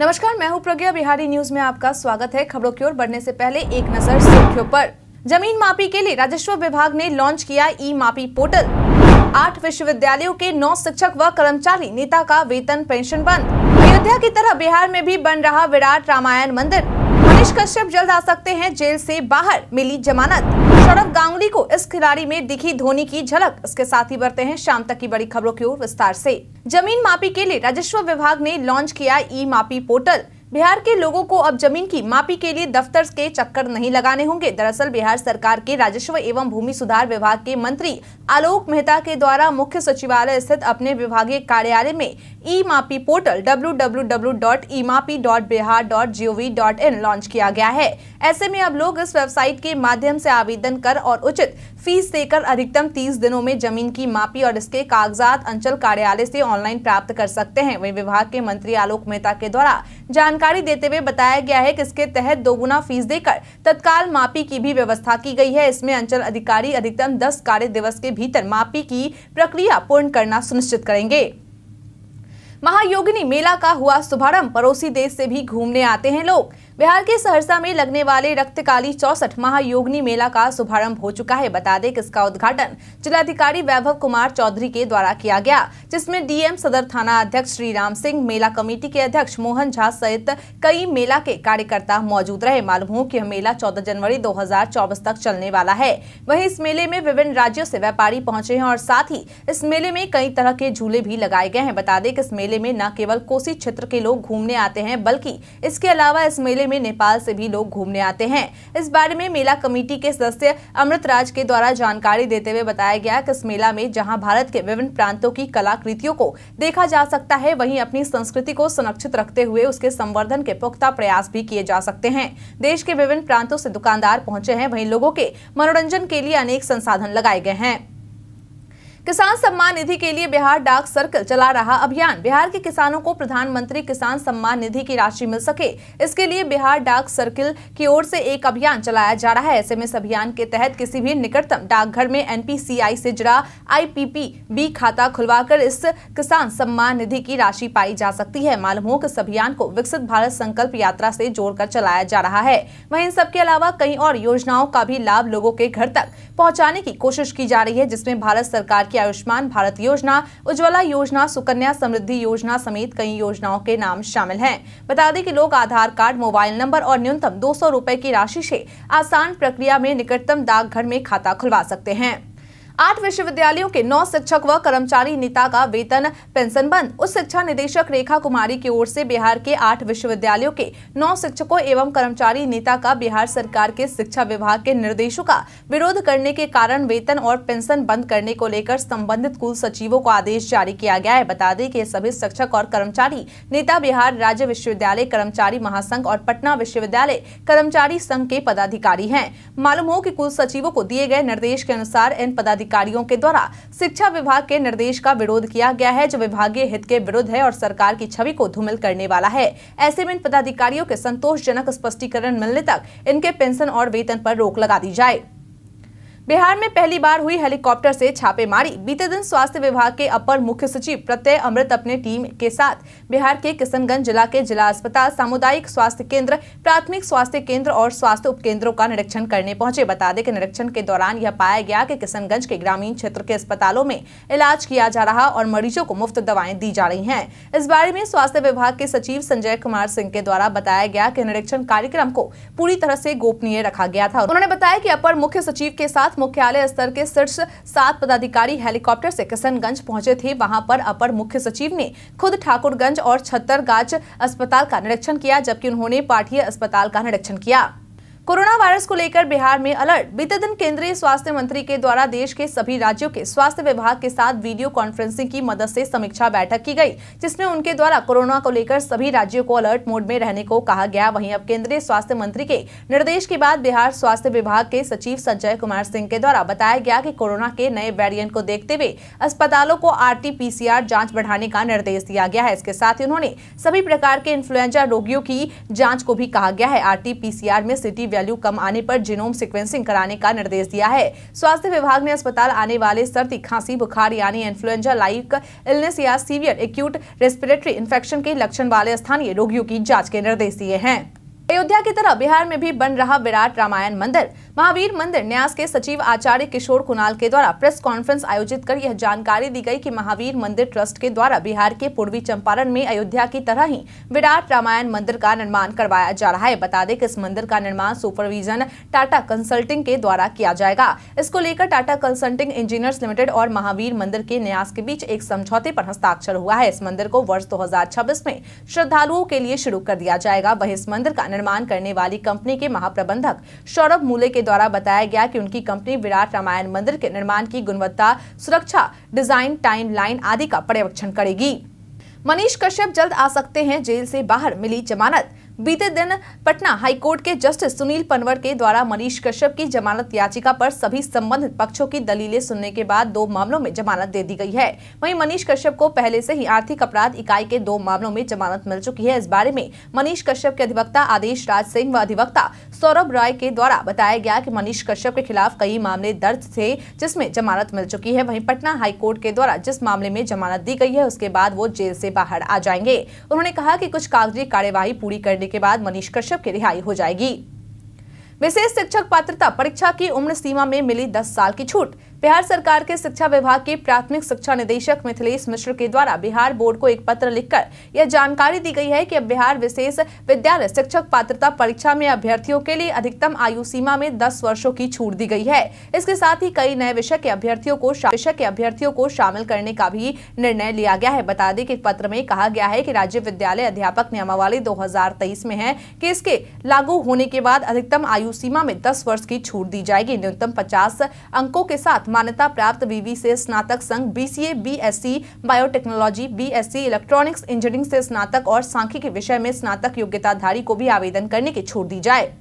नमस्कार मैं हूं प्रज्ञा बिहारी न्यूज में आपका स्वागत है खबरों की ओर बढ़ने से पहले एक नजर सुर्खियों पर जमीन मापी के लिए राजस्व विभाग ने लॉन्च किया ई मापी पोर्टल आठ विश्वविद्यालयों के नौ शिक्षक व कर्मचारी नेता का वेतन पेंशन बंद अयोध्या की तरह बिहार में भी बन रहा विराट रामायण मंदिर सुरेश कश्यप जल्द आ सकते हैं जेल से बाहर मिली जमानत सौरभ गांगुली को इस खिलाड़ी में दिखी धोनी की झलक इसके साथ ही बढ़ते हैं शाम तक की बड़ी खबरों की ओर विस्तार से जमीन मापी के लिए राजस्व विभाग ने लॉन्च किया ई मापी पोर्टल बिहार के लोगों को अब जमीन की मापी के लिए दफ्तर के चक्कर नहीं लगाने होंगे दरअसल बिहार सरकार के राजस्व एवं भूमि सुधार विभाग के मंत्री आलोक मेहता के द्वारा मुख्य सचिवालय स्थित अपने विभागीय कार्यालय में ई मापी पोर्टल www.emapi.bihar.gov.in लॉन्च किया गया है ऐसे में अब लोग इस वेबसाइट के माध्यम से आवेदन कर और उचित फीस देकर अधिकतम 30 दिनों में जमीन की मापी और इसके कागजात अंचल कार्यालय से ऑनलाइन प्राप्त कर सकते हैं वही विभाग के मंत्री आलोक मेहता के द्वारा जान जानकारी देते हुए बताया गया है कि इसके तहत दोगुना फीस देकर तत्काल मापी की भी व्यवस्था की गई है इसमें अंचल अधिकारी अधिकतम दस कार्य दिवस के भीतर मापी की प्रक्रिया पूर्ण करना सुनिश्चित करेंगे महायोगिनी मेला का हुआ शुभारंभ पड़ोसी देश से भी घूमने आते हैं लोग बिहार के सहरसा में लगने वाले रक्तकाली चौसठ महायोगनी मेला का शुभारंभ हो चुका है बता दें कि इसका उद्घाटन जिलाधिकारी वैभव कुमार चौधरी के द्वारा किया गया जिसमें डीएम सदर थाना अध्यक्ष श्री राम सिंह मेला कमेटी के अध्यक्ष मोहन झा सहित कई मेला के कार्यकर्ता मौजूद रहे मालूम हो की यह मेला चौदह जनवरी दो तक चलने वाला है वही इस मेले में विभिन्न राज्यों ऐसी व्यापारी पहुँचे हैं और साथ ही इस मेले में कई तरह के झूले भी लगाए गए हैं बता दें की इस मेले में न केवल कोसी क्षेत्र के लोग घूमने आते हैं बल्कि इसके अलावा इस मेले में नेपाल से भी लोग घूमने आते हैं इस बारे में मेला कमेटी के सदस्य अमृत राज के द्वारा जानकारी देते हुए बताया गया कि इस मेला में जहाँ भारत के विभिन्न प्रांतों की कलाकृतियों को देखा जा सकता है वहीं अपनी संस्कृति को संरक्षित रखते हुए उसके संवर्धन के पुख्ता प्रयास भी किए जा सकते हैं देश के विभिन्न प्रांतों से दुकानदार पहुँचे हैं वही लोगों के मनोरंजन के लिए अनेक संसाधन लगाए गए हैं किसान सम्मान निधि के लिए बिहार डाक सर्कल चला रहा अभियान बिहार के किसानों को प्रधानमंत्री किसान सम्मान निधि की राशि मिल सके इसके लिए बिहार डाक सर्किल की ओर से एक अभियान चलाया जा रहा है ऐसे में इस अभियान के तहत किसी भी निकटतम डाकघर में एनपीसीआई से जुड़ा आईपीपीबी खाता खुलवाकर इस किसान सम्मान निधि की राशि पाई जा सकती है मालूम हो कि इस अभियान को विकसित भारत संकल्प यात्रा से जोड़कर चलाया जा रहा है वही इन सबके अलावा कई और योजनाओं का भी लाभ लोगों के घर तक पहुंचाने की कोशिश की जा रही है जिसमें भारत सरकार की की आयुष्मान भारत योजना उज्ज्वला योजना सुकन्या समृद्धि योजना समेत कई योजनाओं के नाम शामिल हैं बता दें कि लोग आधार कार्ड मोबाइल नंबर और न्यूनतम दो सौ की राशि से आसान प्रक्रिया में निकटतम डाकघर में खाता खुलवा सकते हैं आठ विश्वविद्यालयों के नौ शिक्षक व कर्मचारी नेता का वेतन पेंशन बंद उस शिक्षा निदेशक रेखा कुमारी की ओर से बिहार के आठ विश्वविद्यालयों के नौ शिक्षकों एवं कर्मचारी नेता का बिहार सरकार के शिक्षा विभाग के निर्देशों का विरोध करने के कारण वेतन और पेंशन बंद करने को लेकर संबंधित कुल सचिवों को आदेश जारी किया गया है बता दें कि सभी शिक्षक और कर्मचारी नेता बिहार राज्य विश्वविद्यालय कर्मचारी महासंघ और पटना विश्वविद्यालय कर्मचारी संघ के पदाधिकारी हैं मालूम हो कि कुल सचिवों को दिए गए निर्देश के अनुसार इन पदाधिकारी अधिकारियों के द्वारा शिक्षा विभाग के निर्देश का विरोध किया गया है जो विभागीय हित के विरुद्ध है और सरकार की छवि को धूमिल करने वाला है ऐसे में इन पदाधिकारियों के संतोषजनक स्पष्टीकरण मिलने तक इनके पेंशन और वेतन पर रोक लगा दी जाए बिहार में पहली बार हुई हेलीकॉप्टर से छापेमारी बीते दिन स्वास्थ्य विभाग के अपर मुख्य सचिव प्रत्यय अमृत अपने टीम के साथ बिहार के किशनगंज जिला के जिला अस्पताल सामुदायिक स्वास्थ्य केंद्र प्राथमिक स्वास्थ्य केंद्र और स्वास्थ्य उपकेंद्रों का निरीक्षण करने पहुंचे बता दें कि निरीक्षण के दौरान यह पाया गया कि किशनगंज के ग्रामीण क्षेत्र के अस्पतालों में इलाज किया जा रहा और मरीजों को मुफ्त दवाएं दी जा रही है इस बारे में स्वास्थ्य विभाग के सचिव संजय कुमार सिंह के द्वारा बताया गया की निरीक्षण कार्यक्रम को पूरी तरह से गोपनीय रखा गया था उन्होंने बताया की अपर मुख्य सचिव के साथ मुख्यालय स्तर के शीर्ष सात पदाधिकारी हेलीकॉप्टर से किशनगंज पहुंचे थे वहां पर अपर मुख्य सचिव ने खुद ठाकुरगंज और छत्तरगाज अस्पताल का निरीक्षण किया जबकि उन्होंने पाठिया अस्पताल का निरीक्षण किया कोरोना वायरस को लेकर बिहार में अलर्ट बीते दिन केंद्रीय स्वास्थ्य मंत्री के द्वारा देश के सभी राज्यों के स्वास्थ्य विभाग के साथ वीडियो कॉन्फ्रेंसिंग की मदद से समीक्षा बैठक की गई जिसमें उनके द्वारा कोरोना को लेकर सभी राज्यों को अलर्ट मोड में रहने को कहा गया वहीं अब केंद्रीय स्वास्थ्य मंत्री के निर्देश के बाद बिहार स्वास्थ्य विभाग के सचिव संजय कुमार सिंह के द्वारा बताया गया की कोरोना के नए वेरियंट को देखते हुए अस्पतालों को आर जांच बढ़ाने का निर्देश दिया गया है इसके साथ ही उन्होंने सभी प्रकार के इन्फ्लुएंजा रोगियों की जाँच को भी कहा गया है आर में सिटी वैल्यू कम आने पर जीनोम सिक्वेंसिंग कराने का निर्देश दिया है स्वास्थ्य विभाग ने अस्पताल आने वाले सर्दी खांसी बुखार यानी इन्फ्लुएंजा लाइक इलनेस या सीवियर एक्यूट रेस्पिरेटरी इन्फेक्शन के लक्षण वाले स्थानीय रोगियों की जाँच के निर्देश दिए हैं अयोध्या की तरह बिहार में भी बन रहा विराट रामायण मंदिर महावीर मंदिर न्यास के सचिव आचार्य किशोर कुणाल के द्वारा प्रेस कॉन्फ्रेंस आयोजित कर यह जानकारी दी गई कि महावीर मंदिर ट्रस्ट के द्वारा बिहार के पूर्वी चंपारण में अयोध्या की तरह ही विराट रामायण मंदिर का निर्माण करवाया जा रहा है बता दें कि इस मंदिर का निर्माण सुपरविजन टाटा कंसल्टिंग के द्वारा किया जाएगा इसको लेकर टाटा कंसल्टिंग इंजीनियर्स लिमिटेड और महावीर मंदिर के न्यास के बीच एक समझौते पर हस्ताक्षर हुआ है इस मंदिर को वर्ष दो में श्रद्धालुओं के लिए शुरू कर दिया जाएगा वही इस मंदिर का निर्माण करने वाली कंपनी के महाप्रबंधक सौरभ मूले के द्वारा बताया गया कि उनकी कंपनी विराट रामायण मंदिर के निर्माण की गुणवत्ता सुरक्षा डिजाइन टाइमलाइन आदि का पर्यवेक्षण करेगी मनीष कश्यप जल्द आ सकते हैं जेल से बाहर मिली जमानत बीते दिन पटना हाईकोर्ट के जस्टिस सुनील पनवर के द्वारा मनीष कश्यप की जमानत याचिका पर सभी संबंधित पक्षों की दलीलें सुनने के बाद दो मामलों में जमानत दे दी गई है वहीं मनीष कश्यप को पहले से ही आर्थिक अपराध इकाई के दो मामलों में जमानत मिल चुकी है इस बारे में मनीष कश्यप के अधिवक्ता आदेश राज सिंह व अधिवक्ता सौरभ राय के द्वारा बताया गया कि मनीष कश्यप के खिलाफ कई मामले दर्ज थे जिसमें जमानत मिल चुकी है वहीं पटना हाईकोर्ट के द्वारा जिस मामले में जमानत दी गई है उसके बाद वो जेल से बाहर आ जाएंगे उन्होंने कहा कि कुछ कागजी कार्यवाही पूरी करने के बाद मनीष कश्यप की रिहाई हो जाएगी विशेष शिक्षक पात्रता परीक्षा की उम्र सीमा में मिली 10 साल की छूट बिहार सरकार के शिक्षा विभाग के प्राथमिक शिक्षा निदेशक मिथिलेश मिश्र के द्वारा बिहार बोर्ड को एक पत्र लिखकर यह जानकारी दी गई है कि बिहार विशेष विद्यालय शिक्षक पात्रता परीक्षा में अभ्यर्थियों के लिए अधिकतम आयु सीमा में 10 वर्षों की छूट दी गई है इसके साथ ही कई नए विषय के अभ्यर्थियों को विषय के अभ्यर्थियों को शामिल करने का भी निर्णय लिया गया है बता दें कि पत्र में कहा गया है की राज्य विद्यालय अध्यापक नियमावली दो में है की इसके लागू होने के बाद अधिकतम आयु सीमा में दस वर्ष की छूट दी जाएगी न्यूनतम पचास अंकों के साथ मान्यता प्राप्त वीवी से स्नातक संघ BCA BSc biotechnology BSc electronics engineering से स्नातक और सांख्यिकी विषय में स्नातक योग्यताधारी को भी आवेदन करने की छूट दी जाए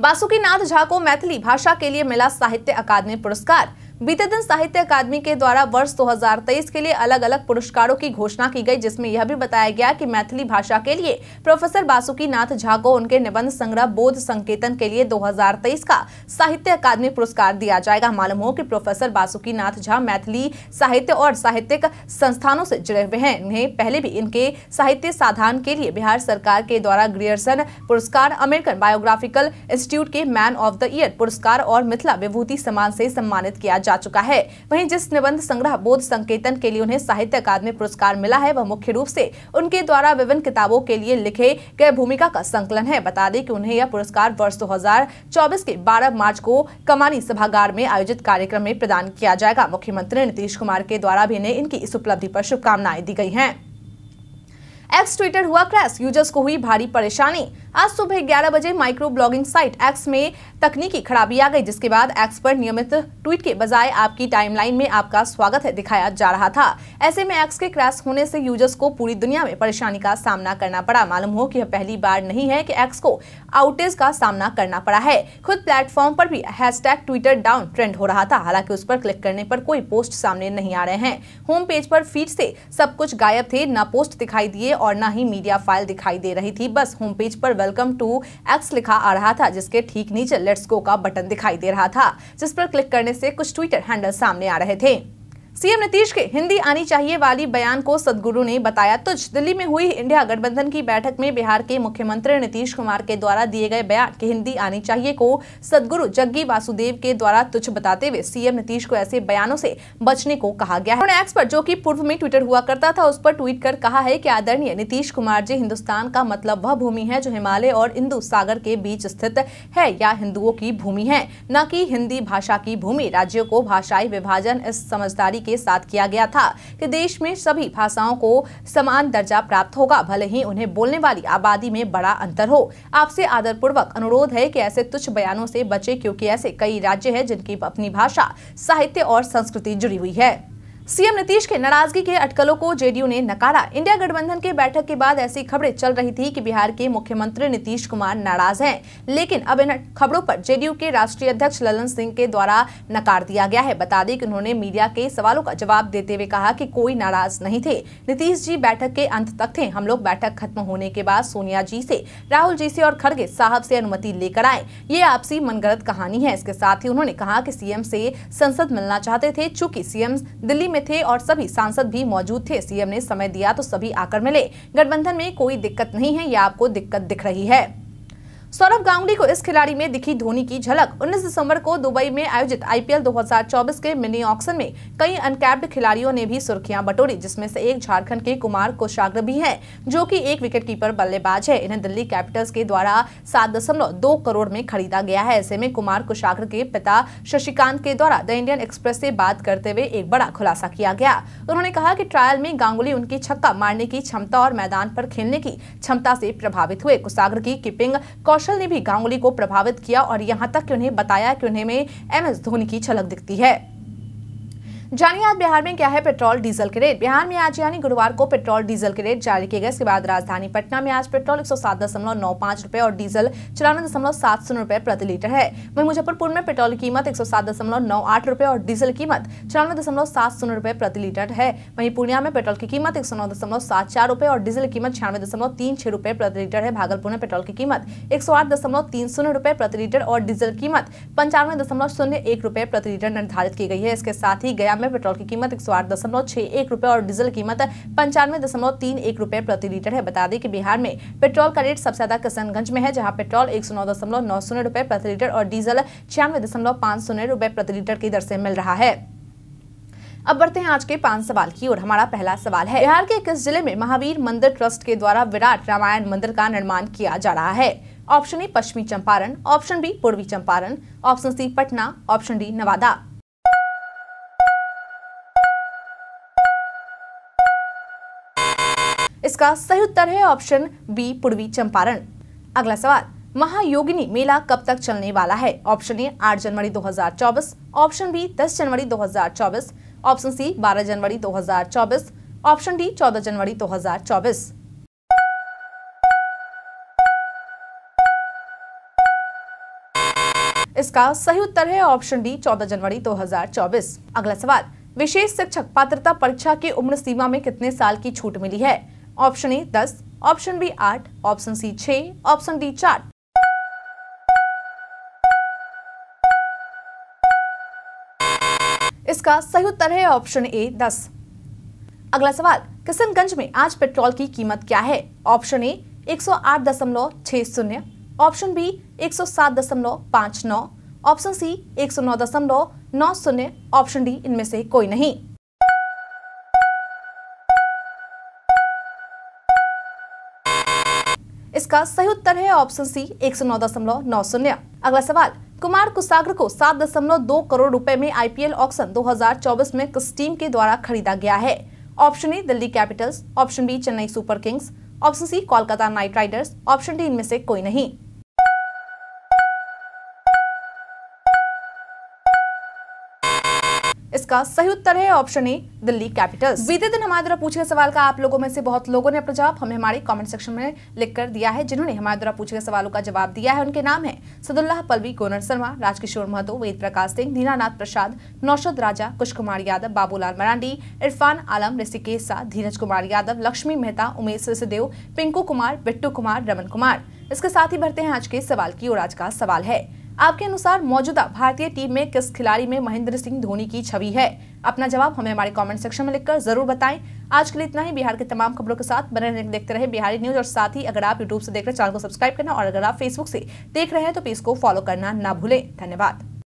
बासुकीनाथ झा को मैथिली भाषा के लिए मिला साहित्य अकादमी पुरस्कार बीते दिन साहित्य अकादमी के द्वारा वर्ष 2023 के लिए अलग अलग पुरस्कारों की घोषणा की गई जिसमें यह भी बताया गया कि मैथिली भाषा के लिए प्रोफेसर बासुकी नाथ झा को उनके निबंध संग्रह बोध संकेतन के लिए 2023 का साहित्य अकादमी पुरस्कार दिया जाएगा मालूम हो कि प्रोफेसर बासुकी नाथ झा मैथिली साहित्य और साहित्यिक संस्थानों से जुड़े हुए हैं इन्हें पहले भी इनके साहित्य साधन के लिए बिहार सरकार के द्वारा ग्रियर्सन पुरस्कार अमेरिकन बायोग्राफिकल इंस्टीट्यूट के मैन ऑफ द ईयर पुरस्कार और मिथिला विभूति सम्मान से सम्मानित किया जा चुका है वहीं जिस निबंध संग्रह बोध संकेतन के लिए उन्हें साहित्य अकादमी पुरस्कार मिला है वह मुख्य रूप से उनके द्वारा विभिन्न किताबों के लिए लिखे गए भूमिका का संकलन है बता दें कि उन्हें यह पुरस्कार वर्ष दो के बारह मार्च को कमानी सभागार में आयोजित कार्यक्रम में प्रदान किया जाएगा मुख्यमंत्री नीतीश कुमार के द्वारा भी इन्हें इनकी इस उपलब्धि आरोप शुभकामनाएं दी गयी है एक्स ट्विटर हुआ क्रैश यूजर्स को हुई भारी परेशानी आज सुबह ग्यारह बजे माइक्रो ब्लॉगिंग साइट एक्स में तकनीकी खराबी आ गई जिसके बाद एक्स पर नियमित ट्वीट के बजाय आपकी टाइमलाइन में आपका स्वागत है दिखाया जा रहा था ऐसे में एक्स के क्रैश होने से यूजर्स को पूरी दुनिया में परेशानी का सामना करना पड़ा मालूम हो कि यह पहली बार नहीं है कि एक्स को आउटेज का सामना करना पड़ा है खुद प्लेटफॉर्म पर भी हैशटैग ट्विटर डाउन ट्रेंड हो रहा था हालांकि उस पर क्लिक करने पर कोई पोस्ट सामने नहीं आ रहे हैं होम पेज पर फीड से सब कुछ गायब थे न पोस्ट दिखाई दिए और न ही मीडिया फाइल दिखाई दे रही थी बस होम पेज पर वेलकम टू एक्स लिखा आ रहा था जिसके ठीक नीचे लेट्स गो का बटन दिखाई दे रहा था जिस पर क्लिक करने से कुछ ट्विटर हैंडल सामने आ रहे थे सीएम नीतीश के हिंदी आनी चाहिए वाली बयान को सदगुरु ने बताया तुझ दिल्ली में हुई इंडिया गठबंधन की बैठक में बिहार के मुख्यमंत्री नीतीश कुमार के द्वारा दिए गए बयान के हिंदी आनी चाहिए को सदगुरु जग्गी वासुदेव के द्वारा तुझ बताते हुए सीएम नीतीश को ऐसे बयानों से बचने को कहा गया है उन्होंने जो की पूर्व में ट्विटर हुआ करता था उस पर ट्वीट कर कहा है की आदरणीय नीतीश कुमार जी हिंदुस्तान का मतलब वह भूमि है जो हिमालय और इंदू सागर के बीच स्थित है या हिंदुओं की भूमि है न की हिंदी भाषा की भूमि राज्यों को भाषाई विभाजन इस समझदारी के साथ किया गया था कि देश में सभी भाषाओं को समान दर्जा प्राप्त होगा भले ही उन्हें बोलने वाली आबादी में बड़ा अंतर हो आपसे आदरपूर्वक अनुरोध है कि ऐसे तुच्छ बयानों से बचे क्योंकि ऐसे कई राज्य हैं जिनकी अपनी भाषा साहित्य और संस्कृति जुड़ी हुई है सीएम नीतीश के नाराजगी के अटकलों को जेडीयू ने नकारा इंडिया गठबंधन के बैठक के बाद ऐसी खबरें चल रही थी कि बिहार के मुख्यमंत्री नीतीश कुमार नाराज हैं लेकिन अब इन खबरों पर जेडीयू के राष्ट्रीय अध्यक्ष ललन सिंह के द्वारा नकार दिया गया है बता दें कि उन्होंने मीडिया के सवालों का जवाब देते हुए कहा की कोई नाराज नहीं थे नीतीश जी बैठक के अंत तक थे हम लोग बैठक खत्म होने के बाद सोनिया जी से राहुल जी से और खड़गे साहब से अनुमति लेकर आए ये आपसी मनगढ़ कहानी है इसके साथ ही उन्होंने कहा की सीएम से संसद मिलना चाहते थे चूंकि सीएम दिल्ली में थे और सभी सांसद भी मौजूद थे सीएम ने समय दिया तो सभी आकर मिले गठबंधन में कोई दिक्कत नहीं है या आपको दिक्कत दिख रही है सौरभ गांगुली को इस खिलाड़ी में दिखी धोनी की झलक 19 दिसंबर को दुबई में आयोजित आईपीएल 2024 के मिनी ऑक्शन में कई अनकैप्ड खिलाड़ियों ने भी सुर्खियां बटोरी जिसमें से एक झारखंड के कुमार कोशाग्र भी हैं जो कि एक विकेटकीपर बल्लेबाज है इन्हें दिल्ली कैपिटल्स के द्वारा सात करोड़ में खरीदा गया है ऐसे में कुमार कोशाग्र के पिता शशिकांत के द्वारा द इंडियन एक्सप्रेस से बात करते हुए एक बड़ा खुलासा किया गया उन्होंने कहा की ट्रायल में गांगुली उनकी छक्का मारने की क्षमता और मैदान पर खेलने की क्षमता से प्रभावित हुए कुशाग्र की कीपिंग कौशल कौशल ने भी गांगुली को प्रभावित किया और यहां तक कि उन्हें बताया कि उन्हें में एम एस धोनी की झलक दिखती है जानिए आज बिहार में क्या है पेट्रोल डीजल के रेट बिहार में आज यानी गुरुवार को पेट्रोल डीजल के रेट जारी किए गए इसके बाद राजधानी पटना में आज पेट्रोल एक सौ सात दशमलव नौ और डीजल चौरानवे दशमलव सात शून्य रुपये प्रति लीटर है वही मुजफ्फरपुर में पेट्रोल की कीमत एक सौ सात दशमलव नौ आठ और डीजल कीमत चौरानवे दशमलव सात शून्य प्रति लीटर है वहीं पूर्णिया में पेट्रोल की कीमत एक सौ दशमलव सात चार और डीजल कीमत छियानवे दशमलव तीन प्रति लीटर है भागलपुर में पेट्रोल की कीमत एक सौ आठ दशमलव तीन शून्य प्रति लीटर और डीजल कीमत पंचानवे दशमलव शून्य एक प्रति लीटर निर्धारित की गई है इसके साथ ही गया में में पेट्रोल की कीमत एक सौ आठ दशमलव छह एक रूपए और डीजल कीमत पंचानवे दशमलव तीन एक रूपए प्रति लीटर है बता दें कि बिहार में पेट्रोल का रेट सबसे ज्यादा किशनगंज में है जहाँ पेट्रोल एक सौ नौ दशमलव नौ शून्य रूपए प्रति लीटर और डीजल छियानवे दशमलव पांच शून्य रूपए प्रति लीटर की दर से मिल रहा है अब बढ़ते हैं आज के पांच सवाल की ओर हमारा पहला सवाल है बिहार के किस जिले में महावीर मंदिर ट्रस्ट के द्वारा विराट रामायण मंदिर का निर्माण किया जा रहा है ऑप्शन ए पश्चिमी चंपारण ऑप्शन बी पूर्वी Champaran option C Patna option D Nawada इसका सही उत्तर है ऑप्शन बी पूर्वी चंपारण अगला सवाल महायोगिनी मेला कब तक चलने वाला है ऑप्शन ए 8 जनवरी 2024 ऑप्शन बी 10 जनवरी 2024 ऑप्शन सी 12 जनवरी 2024 ऑप्शन डी 14 जनवरी 2024 इसका सही उत्तर है ऑप्शन डी 14 जनवरी 2024 अगला सवाल विशेष शिक्षक पात्रता परीक्षा की उम्र सीमा में कितने साल की छूट मिली है ऑप्शन ए दस ऑप्शन बी आठ ऑप्शन सी छ ऑप्शन डी चार इसका सही उत्तर है ऑप्शन ए दस अगला सवाल किशनगंज में आज पेट्रोल की कीमत क्या है ऑप्शन ए एक सौ आठ दशमलव छह शून्य ऑप्शन बी एक सौ सात दशमलव पाँच नौ ऑप्शन सी एक सौ नौ दशमलव नौ शून्य ऑप्शन डी इनमें से कोई नहीं इसका सही उत्तर है ऑप्शन सी एक सौ नौ दशमलव नौ शून्य अगला सवाल कुमार कुसाग्र को सात दशमलव दो करोड़ रुपए में आईपीएल ऑक्शन 2024 में किस टीम के द्वारा खरीदा गया है option A Delhi Capitals option B Chennai Super Kings option C Kolkata Knight Riders option D इनमें से कोई नहीं इसका सही उत्तर है ऑप्शन ए दिल्ली कैपिटल्स बीते दिन हमारे द्वारा पूछे गए सवाल का आप लोगों में से बहुत लोगों ने अपना जवाब हमें हमारे कमेंट सेक्शन में लिखकर दिया है जिन्होंने हमारे द्वारा पूछे गए सवालों का जवाब दिया है उनके नाम है सदुल्लाह पलवी गोनर शर्मा राजकिशोर महतो वेद प्रकाश सिंह दीनानाथ प्रसाद नौशद राजा कुश कुमार यादव बाबूलाल मरांडी इरफान आलम ऋषिकेश शाह धीरज कुमार यादव लक्ष्मी मेहता उमेश सिसदेव पिंकू कुमार बिट्टू कुमार रमन कुमार इसके साथ ही बढ़ते हैं आज के सवाल की और आज का सवाल है आपके अनुसार मौजूदा भारतीय टीम में किस खिलाड़ी में महेंद्र सिंह धोनी की छवि है अपना जवाब हमें हमारे कमेंट सेक्शन में लिखकर जरूर बताएं आज के लिए इतना ही बिहार की तमाम खबरों के साथ बने रहने देखते रहे बिहारी न्यूज और साथ ही अगर आप यूट्यूब से देख रहे चैनल को सब्सक्राइब करना और अगर आप फेसबुक से देख रहे हैं तो पेज को फॉलो करना ना भूलें धन्यवाद